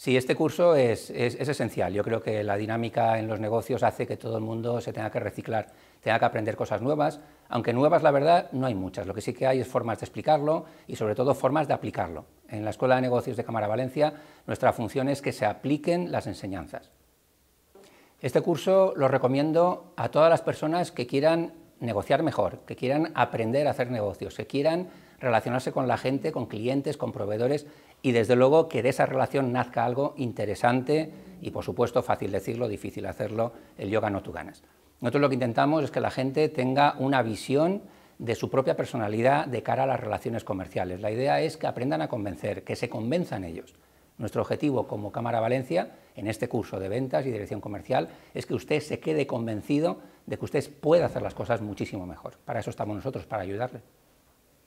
Sí, este curso es, esencial. Yo creo que la dinámica en los negocios hace que todo el mundo se tenga que reciclar, tenga que aprender cosas nuevas, aunque nuevas, la verdad, no hay muchas. Lo que sí que hay es formas de explicarlo y sobre todo formas de aplicarlo. En la Escuela de Negocios de Cámara Valencia, nuestra función es que se apliquen las enseñanzas. Este curso lo recomiendo a todas las personas que quieran negociar mejor, que quieran aprender a hacer negocios, que quieran relacionarse con la gente, con clientes, con proveedores y desde luego que de esa relación nazca algo interesante y por supuesto fácil decirlo, difícil hacerlo, el yoga no tú ganas. Nosotros lo que intentamos es que la gente tenga una visión de su propia personalidad de cara a las relaciones comerciales. La idea es que aprendan a convencer, que se convenzan ellos. Nuestro objetivo como Cámara Valencia, en este curso de ventas y dirección comercial, es que usted se quede convencido de que usted pueda hacer las cosas muchísimo mejor. Para eso estamos nosotros, para ayudarle.